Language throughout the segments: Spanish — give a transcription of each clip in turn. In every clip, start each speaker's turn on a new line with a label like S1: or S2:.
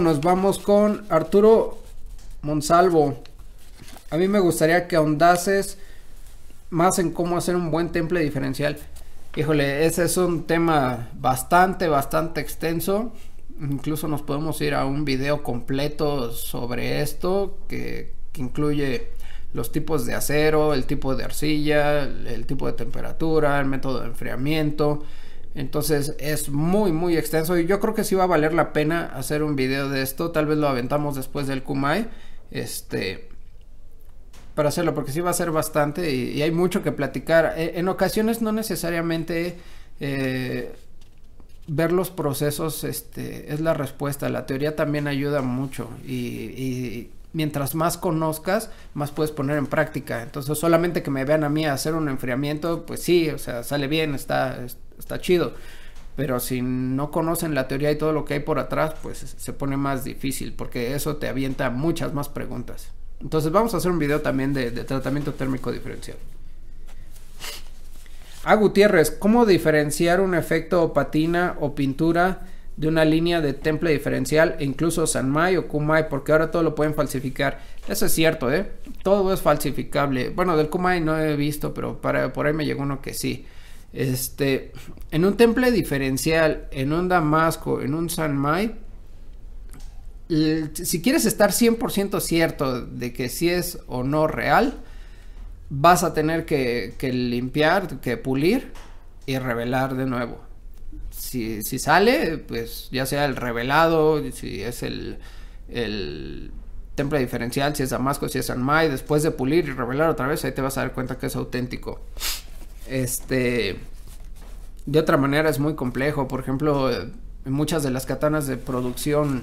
S1: nos vamos con Arturo Monsalvo. A mí me gustaría que ahondases más en cómo hacer un buen temple diferencial. Híjole, ese es un tema bastante, bastante extenso. Incluso nos podemos ir a un video completo sobre esto, que incluye los tipos de acero, el tipo de arcilla, el tipo de temperatura, el método de enfriamiento, entonces es muy muy extenso y yo creo que sí va a valer la pena hacer un video de esto. Tal vez lo aventamos después del Kumai. Este. Para hacerlo, porque sí va a ser bastante y, hay mucho que platicar. E, en, ocasiones no necesariamente eh, ver los procesos este, es la respuesta. La teoría también ayuda mucho y mientras más conozcas, más puedes poner en práctica. Entonces, solamente que me vean a mí hacer un enfriamiento, pues sí, o sea, sale bien, está, está chido. Pero si no conocen la teoría y todo lo que hay por atrás, pues se pone más difícil, porque eso te avienta muchas más preguntas. Entonces vamos a hacer un video también de, tratamiento térmico diferencial. A ah, Gutiérrez, ¿cómo diferenciar un efecto patina o pintura de una línea de temple diferencial e incluso Mai o Kumai, porque ahora todo lo pueden falsificar. Eso es cierto, ¿eh? Todo es falsificable. Bueno, del Kumai no he visto, pero para, por ahí me llegó uno que sí. Este, en un temple diferencial, en un Damasco, en un Sanmai, si quieres estar 100% cierto de que si es o no real, vas a tener que, que limpiar, que pulir y revelar de nuevo si, sale, pues ya sea el revelado, si es el, el temple diferencial, si es Damasco, si es mai después de pulir y revelar otra vez, ahí te vas a dar cuenta que es auténtico. Este, de otra manera es muy complejo, por ejemplo, muchas de las katanas de producción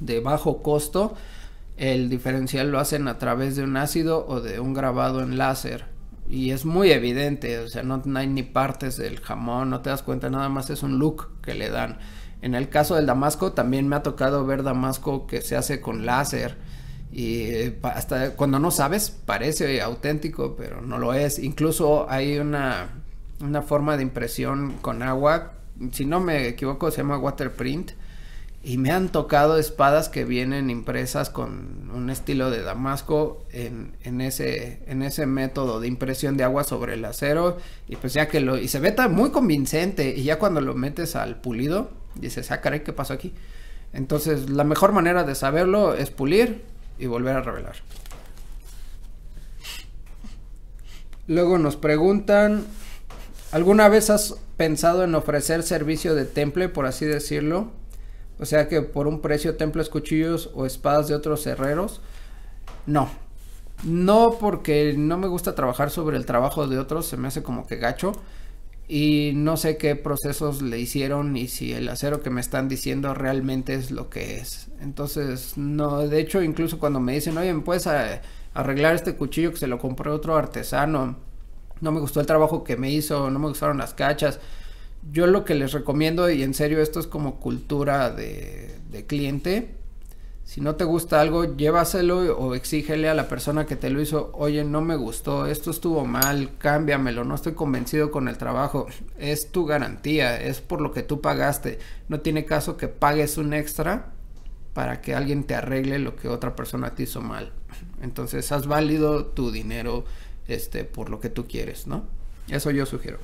S1: de bajo costo, el diferencial lo hacen a través de un ácido o de un grabado en láser y es muy evidente, o sea, no, hay ni partes del jamón, no te das cuenta, nada más es un look que le dan. En el caso del damasco también me ha tocado ver damasco que se hace con láser y eh, hasta cuando no sabes parece auténtico, pero no lo es. Incluso hay una, una forma de impresión con agua, si no me equivoco se llama waterprint y me han tocado espadas que vienen impresas con un estilo de Damasco en, ese, en ese método de impresión de agua sobre el acero y pues ya que lo, y se ve tan muy convincente y ya cuando lo metes al pulido dices, ah caray, ¿qué pasó aquí? Entonces la mejor manera de saberlo es pulir y volver a revelar. Luego nos preguntan, ¿alguna vez has pensado en ofrecer servicio de temple, por así decirlo? O sea que por un precio templos, cuchillos o espadas de otros herreros, no. No porque no me gusta trabajar sobre el trabajo de otros, se me hace como que gacho. Y no sé qué procesos le hicieron y si el acero que me están diciendo realmente es lo que es. Entonces, no, de hecho, incluso cuando me dicen, oye, ¿me puedes eh, arreglar este cuchillo que se lo compré otro artesano? No me gustó el trabajo que me hizo, no me gustaron las cachas yo lo que les recomiendo, y en serio esto es como cultura de, cliente, si no te gusta algo, llévaselo o exígele a la persona que te lo hizo, oye, no me gustó, esto estuvo mal, cámbiamelo, no estoy convencido con el trabajo, es tu garantía, es por lo que tú pagaste, no tiene caso que pagues un extra para que alguien te arregle lo que otra persona te hizo mal. Entonces, has válido tu dinero este por lo que tú quieres, ¿no? Eso yo sugiero.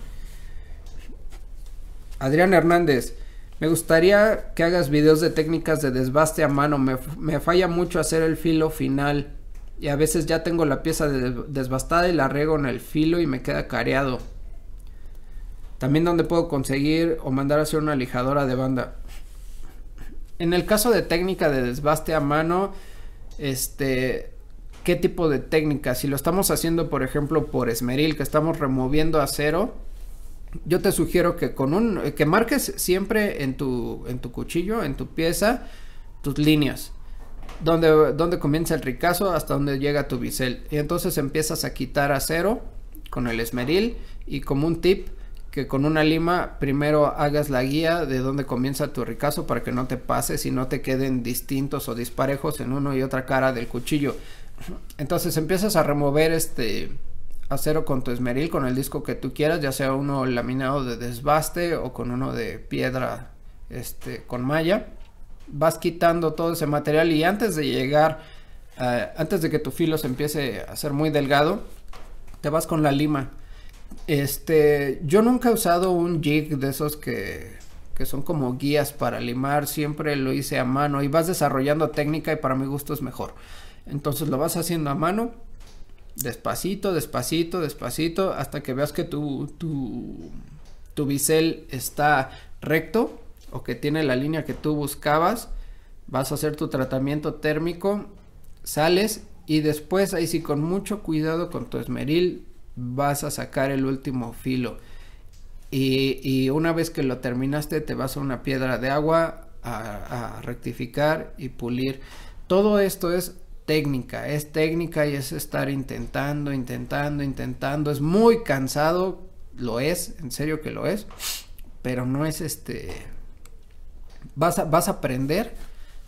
S1: Adrián Hernández, me gustaría que hagas videos de técnicas de desbaste a mano. Me, me, falla mucho hacer el filo final. Y a veces ya tengo la pieza desbastada y la riego en el filo y me queda careado. También donde puedo conseguir o mandar a hacer una lijadora de banda. En el caso de técnica de desbaste a mano, este, ¿qué tipo de técnica? Si lo estamos haciendo, por ejemplo, por esmeril, que estamos removiendo acero, yo te sugiero que con un que marques siempre en tu en tu cuchillo, en tu pieza tus líneas. Donde, donde comienza el ricazo hasta donde llega tu bisel. Y entonces empiezas a quitar acero con el esmeril y como un tip que con una lima primero hagas la guía de dónde comienza tu ricazo para que no te pases y no te queden distintos o disparejos en uno y otra cara del cuchillo. Entonces empiezas a remover este acero con tu esmeril, con el disco que tú quieras, ya sea uno laminado de desbaste o con uno de piedra este, con malla. Vas quitando todo ese material y antes de llegar, eh, antes de que tu filo se empiece a ser muy delgado, te vas con la lima. Este, yo nunca he usado un jig de esos que, que son como guías para limar, siempre lo hice a mano y vas desarrollando técnica y para mi gusto es mejor. Entonces lo vas haciendo a mano Despacito, despacito, despacito, hasta que veas que tu, tu, tu bisel está recto o que tiene la línea que tú buscabas. Vas a hacer tu tratamiento térmico, sales y después ahí sí con mucho cuidado con tu esmeril vas a sacar el último filo. Y, una vez que lo terminaste te vas a una piedra de agua a, a rectificar y pulir. Todo esto es técnica, es técnica y es estar intentando, intentando, intentando, es muy cansado, lo es, en serio que lo es, pero no es este, vas a, vas a aprender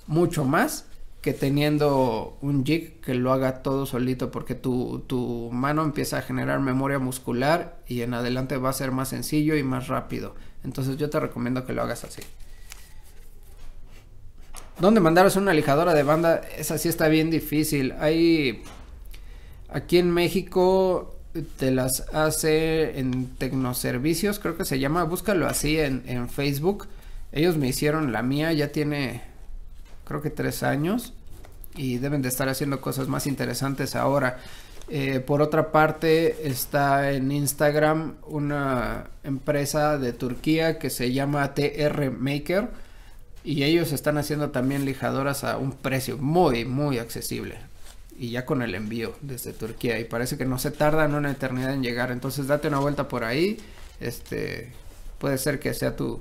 S1: mucho más que teniendo un jig que lo haga todo solito porque tu, tu mano empieza a generar memoria muscular y en adelante va a ser más sencillo y más rápido. Entonces yo te recomiendo que lo hagas así. ¿Dónde mandaros una lijadora de banda? Esa sí está bien difícil. Hay. Aquí en México te las hace en Tecnoservicios, creo que se llama. Búscalo así en, Facebook. Ellos me hicieron la mía, ya tiene creo que tres años. Y deben de estar haciendo cosas más interesantes ahora. Eh, por otra parte, está en Instagram una empresa de Turquía que se llama TR Maker y ellos están haciendo también lijadoras a un precio muy, muy accesible. Y ya con el envío desde Turquía. Y parece que no se tardan una eternidad en llegar. Entonces date una vuelta por ahí. Este puede ser que sea tu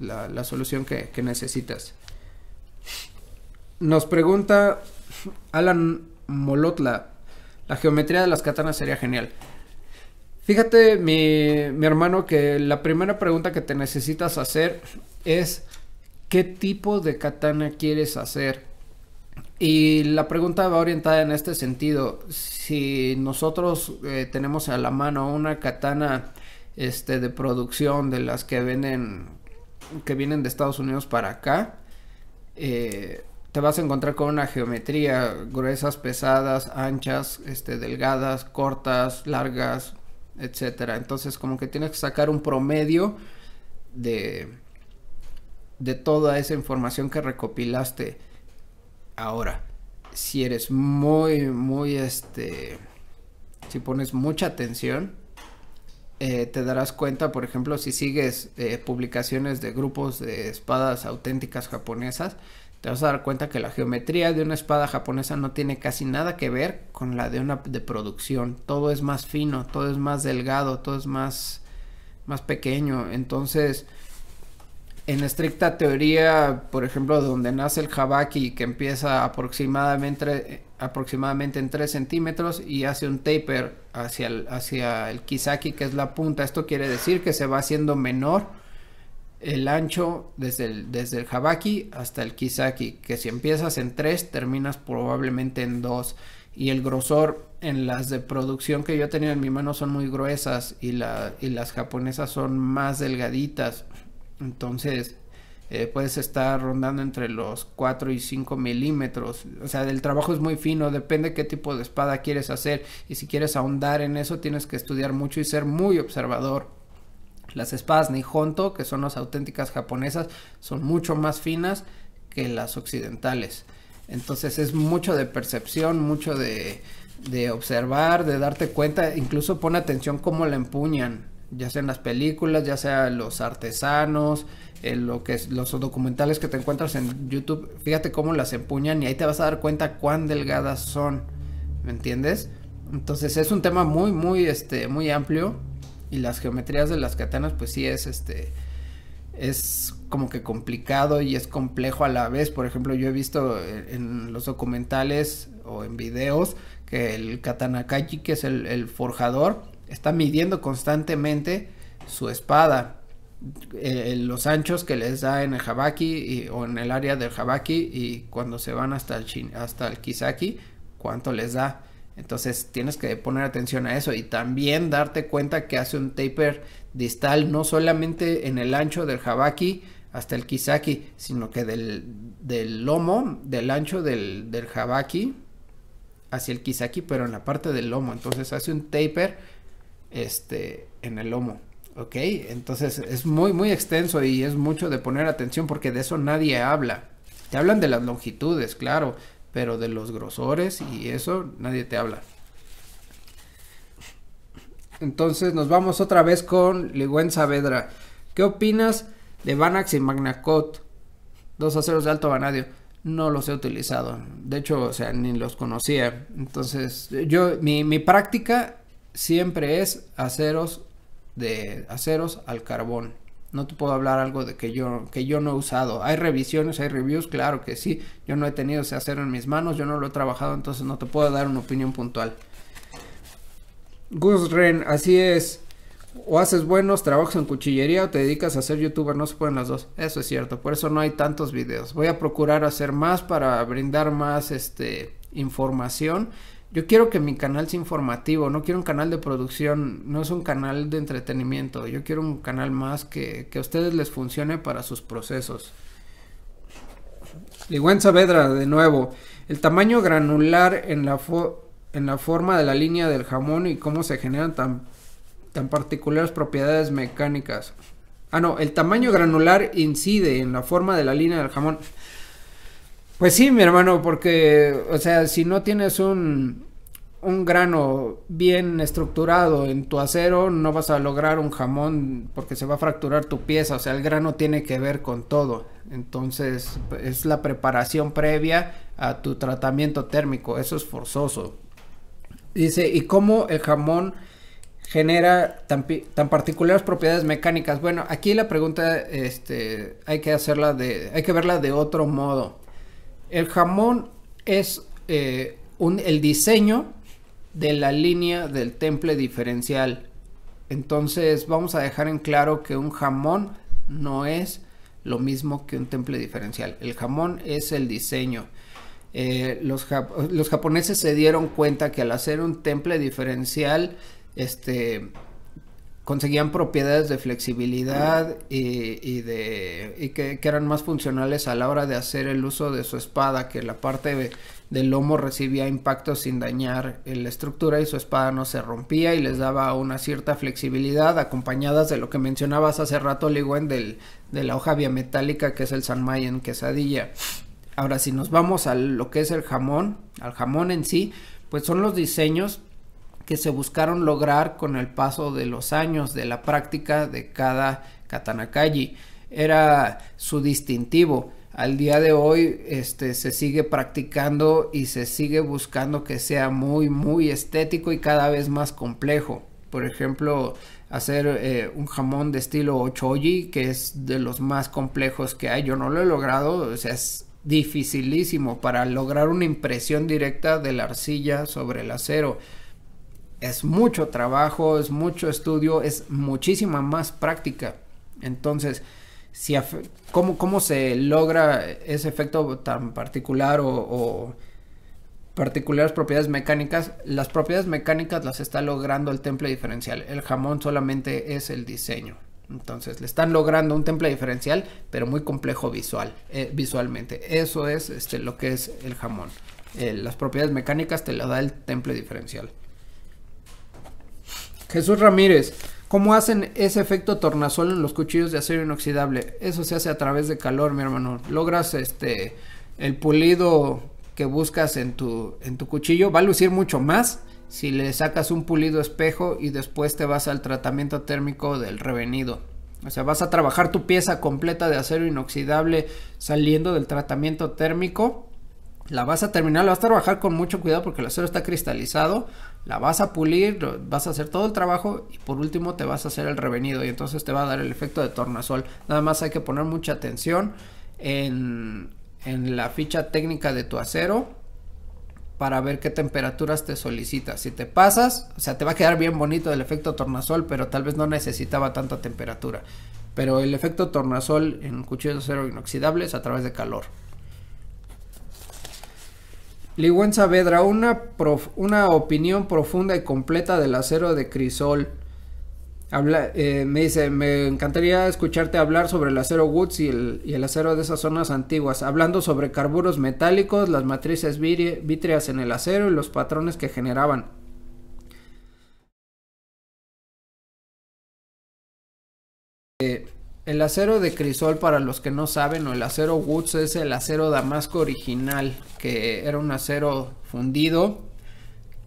S1: la, solución que, necesitas. Nos pregunta Alan Molotla. La geometría de las katanas sería genial. Fíjate, mi, mi hermano, que la primera pregunta que te necesitas hacer es qué tipo de katana quieres hacer. Y la pregunta va orientada en este sentido. Si nosotros eh, tenemos a la mano una katana este, de producción de las que venden que vienen de Estados Unidos para acá, eh, te vas a encontrar con una geometría gruesas, pesadas, anchas, este, delgadas, cortas, largas, etcétera. Entonces, como que tienes que sacar un promedio de, de toda esa información que recopilaste ahora. Si eres muy, muy, este, si pones mucha atención, eh, te darás cuenta, por ejemplo, si sigues eh, publicaciones de grupos de espadas auténticas japonesas, te vas a dar cuenta que la geometría de una espada japonesa no tiene casi nada que ver con la de una de producción. Todo es más fino, todo es más delgado, todo es más, más pequeño. Entonces, en estricta teoría, por ejemplo, donde nace el jabaki, que empieza aproximadamente, en 3 centímetros y hace un taper hacia el, hacia el kisaki, que es la punta. Esto quiere decir que se va haciendo menor el ancho desde el, desde el jabaki hasta el kisaki, que si empiezas en 3, terminas probablemente en 2. Y el grosor en las de producción que yo he tenido en mi mano son muy gruesas y las japonesas son más delgaditas. Entonces, eh, puedes estar rondando entre los 4 y 5 milímetros. O sea, el trabajo es muy fino, depende qué tipo de espada quieres hacer. Y si quieres ahondar en eso, tienes que estudiar mucho y ser muy observador. Las espadas Nihonto, que son las auténticas japonesas, son mucho más finas que las occidentales. Entonces es mucho de percepción, mucho de, de observar, de darte cuenta, incluso pon atención cómo la empuñan ya sea las películas, ya sea los artesanos, en eh, lo que los documentales que te encuentras en YouTube, fíjate cómo las empuñan y ahí te vas a dar cuenta cuán delgadas son, ¿me entiendes? Entonces es un tema muy, muy, este, muy amplio y las geometrías de las katanas pues sí es, este, es como que complicado y es complejo a la vez. Por ejemplo, yo he visto eh, en los documentales o en videos que el katanakachi, que es el, el forjador, está midiendo constantemente su espada, eh, eh, los anchos que les da en el Habaki o en el área del Habaki y cuando se van hasta el, hasta el Kisaki, cuánto les da. Entonces tienes que poner atención a eso y también darte cuenta que hace un taper distal no solamente en el ancho del Habaki hasta el Kisaki, sino que del, lomo, del ancho del, del Habaki hacia el Kisaki, pero en la parte del lomo. Entonces hace un taper este, en el lomo. ¿Ok? Entonces es muy, muy extenso y es mucho de poner atención porque de eso nadie habla. Te hablan de las longitudes, claro, pero de los grosores y eso nadie te habla. Entonces nos vamos otra vez con Ligüenza Saavedra. ¿Qué opinas de Banax y Magnacot? Dos aceros de alto vanadio. No los he utilizado. De hecho, o sea, ni los conocía. Entonces, yo, mi, mi práctica siempre es aceros de aceros al carbón. No te puedo hablar algo de que yo, que yo no he usado. Hay revisiones, hay reviews, claro que sí. Yo no he tenido ese acero en mis manos, yo no lo he trabajado, entonces no te puedo dar una opinión puntual. Gus Ren, así es. O haces buenos trabajos en cuchillería o te dedicas a ser youtuber, no se pueden las dos. Eso es cierto, por eso no hay tantos videos. Voy a procurar hacer más para brindar más este información yo quiero que mi canal sea informativo, no quiero un canal de producción, no es un canal de entretenimiento, yo quiero un canal más que, que a ustedes les funcione para sus procesos. Ligüenza Vedra de nuevo, el tamaño granular en la, fo en la forma de la línea del jamón y cómo se generan tan, tan particulares propiedades mecánicas. Ah, no, el tamaño granular incide en la forma de la línea del jamón. Pues sí, mi hermano, porque, o sea, si no tienes un, grano bien estructurado en tu acero, no vas a lograr un jamón porque se va a fracturar tu pieza. O sea, el grano tiene que ver con todo. Entonces, es la preparación previa a tu tratamiento térmico. Eso es forzoso. Dice, ¿y cómo el jamón genera tan, tan particulares propiedades mecánicas? Bueno, aquí la pregunta este, hay que hacerla de, hay que verla de otro modo. El jamón es eh, un, el diseño de la línea del temple diferencial. Entonces vamos a dejar en claro que un jamón no es lo mismo que un temple diferencial. El jamón es el diseño. Eh, los, los, japoneses se dieron cuenta que al hacer un temple diferencial, este, conseguían propiedades de flexibilidad y, de y que, eran más funcionales a la hora de hacer el uso de su espada, que la parte del lomo recibía impactos sin dañar la estructura y su espada no se rompía y les daba una cierta flexibilidad acompañadas de lo que mencionabas hace rato, Liguen, del, de la hoja biometálica que es el San en quesadilla. Ahora, si nos vamos a lo que es el jamón, al jamón en sí, pues son los diseños que se buscaron lograr con el paso de los años de la práctica de cada katanakaji. Era su distintivo. Al día de hoy este, se sigue practicando y se sigue buscando que sea muy, muy estético y cada vez más complejo. Por ejemplo, hacer eh, un jamón de estilo ochoji, que es de los más complejos que hay. Yo no lo he logrado, o sea, es dificilísimo para lograr una impresión directa de la arcilla sobre el acero es mucho trabajo, es mucho estudio, es muchísima más práctica. Entonces, si cómo, se logra ese efecto tan particular o, o, particulares propiedades mecánicas? Las propiedades mecánicas las está logrando el temple diferencial. El jamón solamente es el diseño. Entonces, le están logrando un temple diferencial, pero muy complejo visual, eh, visualmente. Eso es este, lo que es el jamón. Eh, las propiedades mecánicas te la da el temple diferencial. Jesús Ramírez, ¿cómo hacen ese efecto tornasol en los cuchillos de acero inoxidable? Eso se hace a través de calor, mi hermano. Logras este el pulido que buscas en tu, en tu cuchillo. Va a lucir mucho más si le sacas un pulido espejo y después te vas al tratamiento térmico del revenido. O sea, vas a trabajar tu pieza completa de acero inoxidable saliendo del tratamiento térmico la vas a terminar, la vas a trabajar con mucho cuidado porque el acero está cristalizado, la vas a pulir, vas a hacer todo el trabajo y por último te vas a hacer el revenido y entonces te va a dar el efecto de tornasol. Nada más hay que poner mucha atención en, la ficha técnica de tu acero para ver qué temperaturas te solicita. Si te pasas, o sea, te va a quedar bien bonito el efecto tornasol, pero tal vez no necesitaba tanta temperatura. Pero el efecto tornasol en cuchillos de acero es a través de calor. Ligüen Vedra, una, una opinión profunda y completa del acero de crisol. Eh, me dice, me encantaría escucharte hablar sobre el acero Woods y el, y el, acero de esas zonas antiguas, hablando sobre carburos metálicos, las matrices vítreas en el acero y los patrones que generaban. Eh, el acero de crisol, para los que no saben, o el acero Woods es el acero damasco original, que era un acero fundido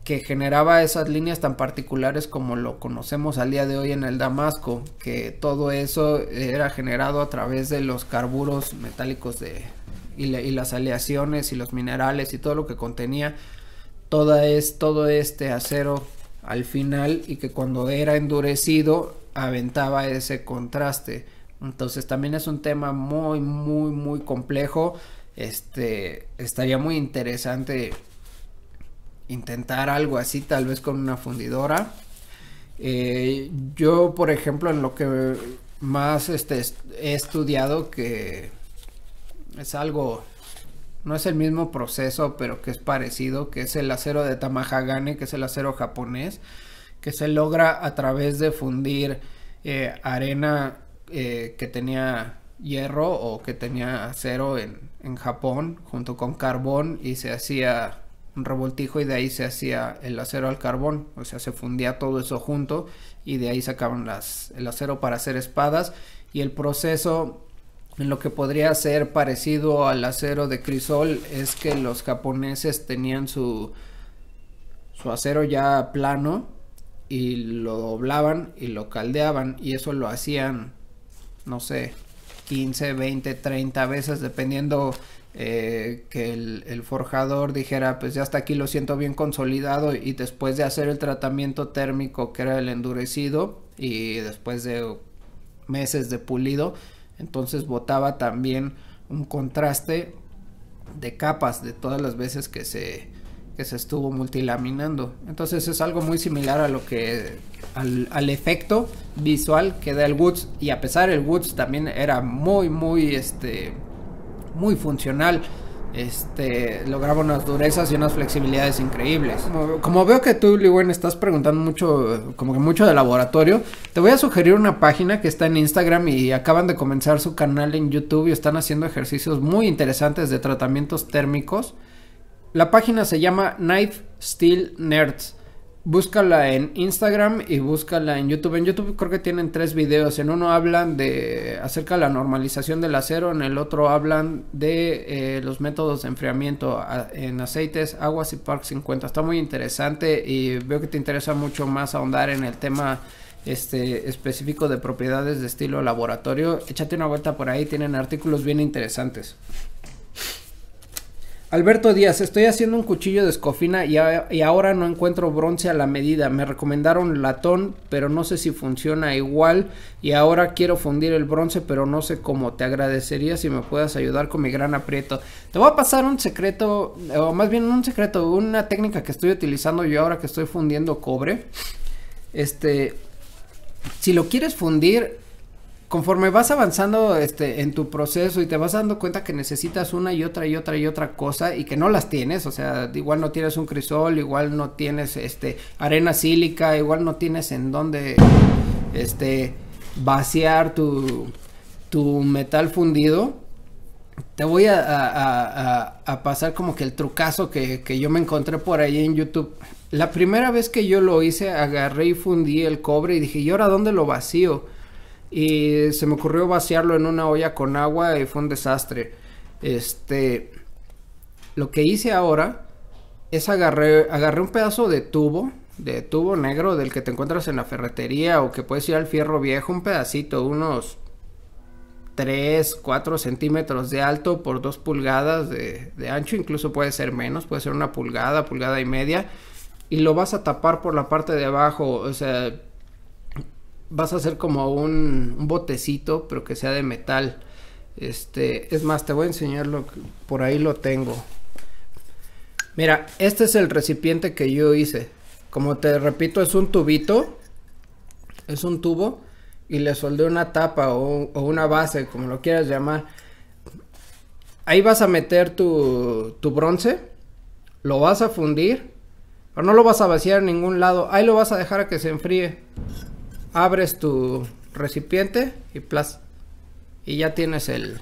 S1: que generaba esas líneas tan particulares como lo conocemos al día de hoy en el damasco, que todo eso era generado a través de los carburos metálicos de, y, las aleaciones y los minerales y todo lo que contenía toda es, todo este acero al final y que cuando era endurecido aventaba ese contraste entonces también es un tema muy, muy, muy complejo. Este, estaría muy interesante intentar algo así, tal vez con una fundidora. Eh, yo, por ejemplo, en lo que más este, he estudiado, que es algo, no es el mismo proceso, pero que es parecido, que es el acero de Tamahagane, que es el acero japonés, que se logra a través de fundir eh, arena eh, que tenía hierro o que tenía acero en, en Japón junto con carbón y se hacía un revoltijo y de ahí se hacía el acero al carbón, o sea, se fundía todo eso junto y de ahí sacaban las, el acero para hacer espadas y el proceso en lo que podría ser parecido al acero de crisol es que los japoneses tenían su, su acero ya plano y lo doblaban y lo caldeaban y eso lo hacían no sé, 15, 20, 30 veces, dependiendo eh, que el, el, forjador dijera, pues ya hasta aquí lo siento bien consolidado y después de hacer el tratamiento térmico que era el endurecido y después de meses de pulido, entonces botaba también un contraste de capas de todas las veces que se que se estuvo multilaminando. Entonces es algo muy similar a lo que al, efecto visual que da el Woods y a pesar el Woods también era muy muy este muy funcional. Este lograba unas durezas y unas flexibilidades increíbles. Como, veo que tú, Liwen, estás preguntando mucho, como que mucho de laboratorio, te voy a sugerir una página que está en Instagram y acaban de comenzar su canal en YouTube y están haciendo ejercicios muy interesantes de tratamientos térmicos. La página se llama Knife Steel Nerds. Búscala en Instagram y búscala en YouTube. En YouTube creo que tienen tres videos. En uno hablan de acerca de la normalización del acero, en el otro hablan de eh, los métodos de enfriamiento en aceites, aguas y Park 50. Está muy interesante y veo que te interesa mucho más ahondar en el tema este, específico de propiedades de estilo laboratorio. Échate una vuelta por ahí, tienen artículos bien interesantes. Alberto Díaz, estoy haciendo un cuchillo de escofina y, y, ahora no encuentro bronce a la medida. Me recomendaron latón, pero no sé si funciona igual. Y ahora quiero fundir el bronce, pero no sé cómo. Te agradecería si me puedas ayudar con mi gran aprieto. Te voy a pasar un secreto, o más bien un secreto, una técnica que estoy utilizando yo ahora que estoy fundiendo cobre. Este, si lo quieres fundir, conforme vas avanzando este, en tu proceso y te vas dando cuenta que necesitas una y otra y otra y otra cosa y que no las tienes, o sea, igual no tienes un crisol, igual no tienes este, arena sílica, igual no tienes en dónde este, vaciar tu, metal fundido, te voy a, pasar como que el trucazo que, que yo me encontré por ahí en YouTube. La primera vez que yo lo hice, agarré y fundí el cobre y dije, ¿y ahora dónde lo vacío? y se me ocurrió vaciarlo en una olla con agua y fue un desastre. Este, lo que hice ahora es agarré, agarré un pedazo de tubo, de tubo negro del que te encuentras en la ferretería o que puedes ir al fierro viejo, un pedacito, unos 3, 4 centímetros de alto por 2 pulgadas de, de ancho, incluso puede ser menos, puede ser una pulgada, pulgada y media, y lo vas a tapar por la parte de abajo, o sea, vas a hacer como un, botecito, pero que sea de metal. Este, es más, te voy a enseñar por ahí lo tengo. Mira, este es el recipiente que yo hice. Como te repito, es un tubito, es un tubo y le soldé una tapa o, una base, como lo quieras llamar. Ahí vas a meter tu, tu bronce, lo vas a fundir, pero no lo vas a vaciar en ningún lado. Ahí lo vas a dejar a que se enfríe abres tu recipiente y y ya tienes el,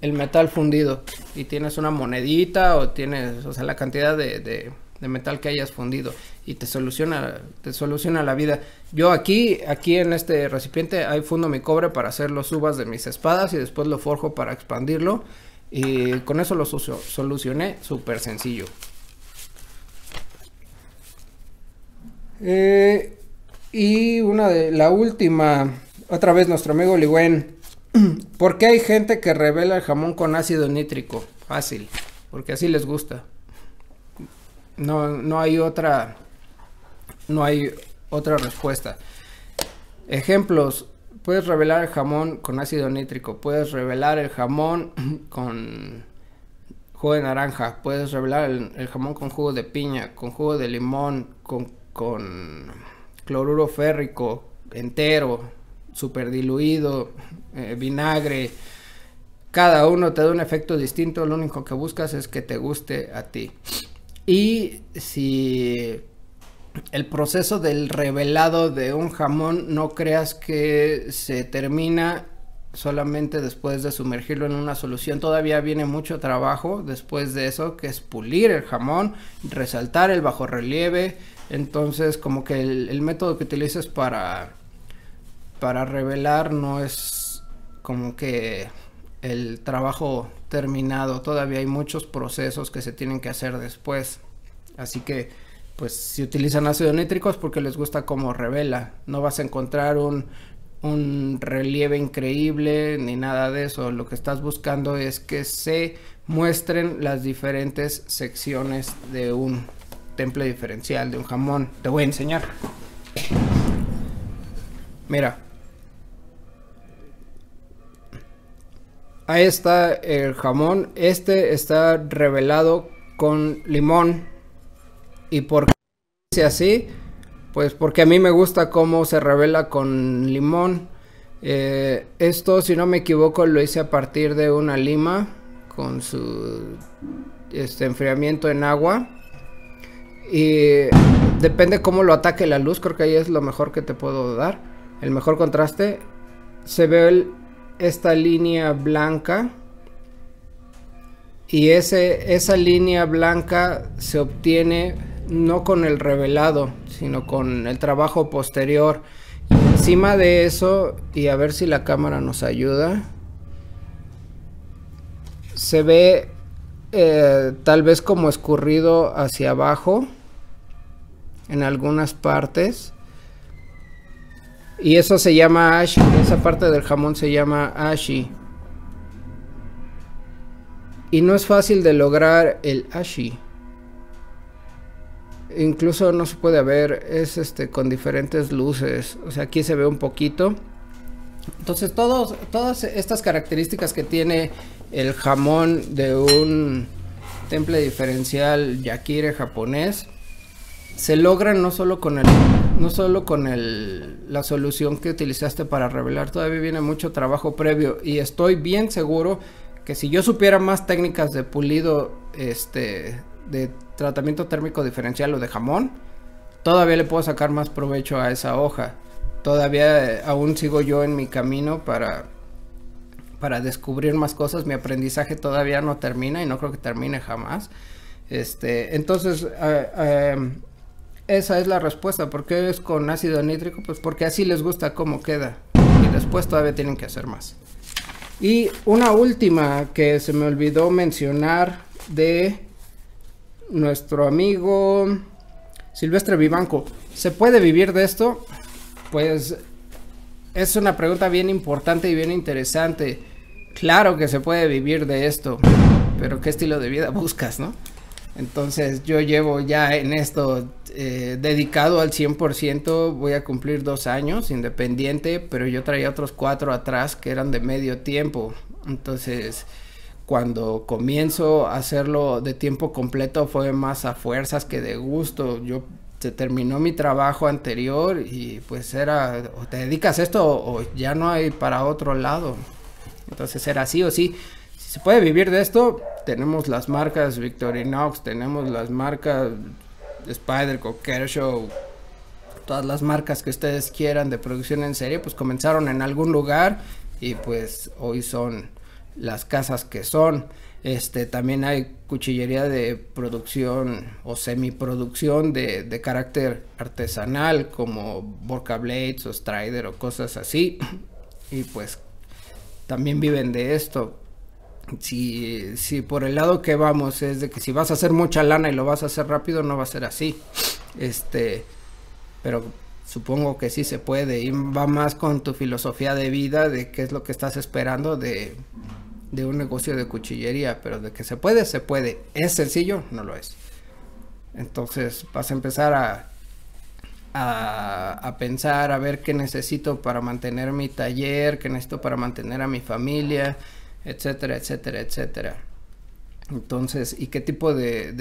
S1: metal fundido y tienes una monedita o tienes, sea, la cantidad de, metal que hayas fundido y te soluciona, te soluciona la vida. Yo aquí, aquí en este recipiente, ahí fundo mi cobre para hacer los uvas de mis espadas y después lo forjo para expandirlo y con eso lo solucioné súper sencillo. Eh, y una de la última, otra vez nuestro amigo Ligüen. ¿Por qué hay gente que revela el jamón con ácido nítrico? Fácil, porque así les gusta. No, no hay otra, no hay otra respuesta. Ejemplos, puedes revelar el jamón con ácido nítrico, puedes revelar el jamón con jugo de naranja, puedes revelar el, el jamón con jugo de piña, con jugo de limón, con, con cloruro férrico entero, superdiluido, eh, vinagre. Cada uno te da un efecto distinto, lo único que buscas es que te guste a ti. Y si el proceso del revelado de un jamón no creas que se termina solamente después de sumergirlo en una solución. Todavía viene mucho trabajo después de eso, que es pulir el jamón, resaltar el bajo relieve, entonces, como que el, método que utilices para, para revelar no es como que el trabajo terminado. Todavía hay muchos procesos que se tienen que hacer después. Así que, pues, si utilizan ácido nítrico es porque les gusta cómo revela. No vas a encontrar un, un relieve increíble ni nada de eso. Lo que estás buscando es que se muestren las diferentes secciones de un temple diferencial de un jamón. Te voy a enseñar. Mira. Ahí está el jamón. Este está revelado con limón. ¿Y por qué hice así? Pues porque a mí me gusta cómo se revela con limón. Eh, esto, si no me equivoco, lo hice a partir de una lima con su este enfriamiento en agua y depende cómo lo ataque la luz, creo que ahí es lo mejor que te puedo dar. El mejor contraste. Se ve esta línea blanca. Y esa línea blanca se obtiene no con el revelado, sino con el trabajo posterior. encima de eso, y a ver si la cámara nos ayuda, se ve eh, tal vez como escurrido hacia abajo en algunas partes. Y eso se llama ashi, esa parte del jamón se llama ashi. Y no es fácil de lograr el ashi. Incluso no se puede ver, es este con diferentes luces. O sea, aquí se ve un poquito. Entonces, todas estas características que tiene el jamón de un temple diferencial yakire japonés se logra no solo con el no solo con el, la solución que utilizaste para revelar, todavía viene mucho trabajo previo y estoy bien seguro que si yo supiera más técnicas de pulido este de tratamiento térmico diferencial o de jamón, todavía le puedo sacar más provecho a esa hoja. Todavía eh, aún sigo yo en mi camino para para descubrir más cosas, mi aprendizaje todavía no termina y no creo que termine jamás. Este, entonces, eh, em, esa es la respuesta. ¿Por qué es con ácido nítrico? Pues porque así les gusta cómo queda. Y después todavía tienen que hacer más. Y una última que se me olvidó mencionar de nuestro amigo Silvestre Vivanco. ¿Se puede vivir de esto? Pues es una pregunta bien importante y bien interesante. Claro que se puede vivir de esto, pero ¿qué estilo de vida buscas, no? Entonces yo llevo ya en esto eh, dedicado al 100%, voy a cumplir dos años independiente, pero yo traía otros cuatro atrás que eran de medio tiempo. Entonces cuando comienzo a hacerlo de tiempo completo fue más a fuerzas que de gusto. Yo se terminó mi trabajo anterior y pues era o te dedicas esto o ya no hay para otro lado. Entonces era así o sí. Si se puede vivir de esto, tenemos las marcas Victorinox, tenemos las marcas Spiderco, Kershaw, todas las marcas que ustedes quieran de producción en serie, pues comenzaron en algún lugar y pues hoy son las casas que son. Este, también hay cuchillería de producción o semiproducción de, de carácter artesanal como Borca Blades o Strider o cosas así. Y pues también viven de esto si, si por el lado que vamos es de que si vas a hacer mucha lana y lo vas a hacer rápido, no va a ser así. Este, pero supongo que sí se puede y va más con tu filosofía de vida, de qué es lo que estás esperando de, un negocio de cuchillería, pero de que se puede, se puede. ¿Es sencillo? No lo es. Entonces vas a empezar a, a, pensar, a ver qué necesito para mantener mi taller, qué necesito para mantener a mi familia etcétera, etcétera, etcétera. Entonces, ¿y qué tipo de,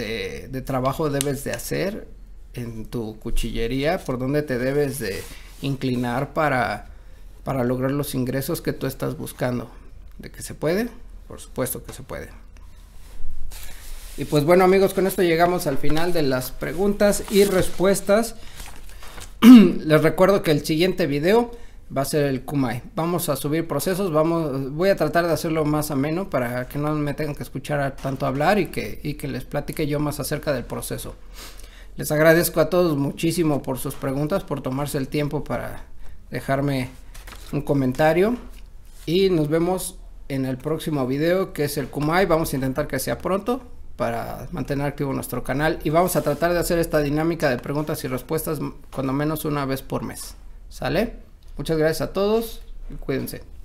S1: trabajo debes de hacer en tu cuchillería? ¿Por dónde te debes de inclinar para, lograr los ingresos que tú estás buscando? ¿De que se puede? Por supuesto que se puede. Y pues bueno amigos, con esto llegamos al final de las preguntas y respuestas. Les recuerdo que el siguiente video va a ser el Kumai. Vamos a subir procesos, vamos, voy a tratar de hacerlo más ameno para que no me tengan que escuchar tanto hablar y que, y que les platique yo más acerca del proceso. Les agradezco a todos muchísimo por sus preguntas, por tomarse el tiempo para dejarme un comentario y nos vemos en el próximo video que es el Kumai. Vamos a intentar que sea pronto para mantener activo nuestro canal y vamos a tratar de hacer esta dinámica de preguntas y respuestas cuando menos una vez por mes. ¿Sale? Muchas gracias a todos. y Cuídense.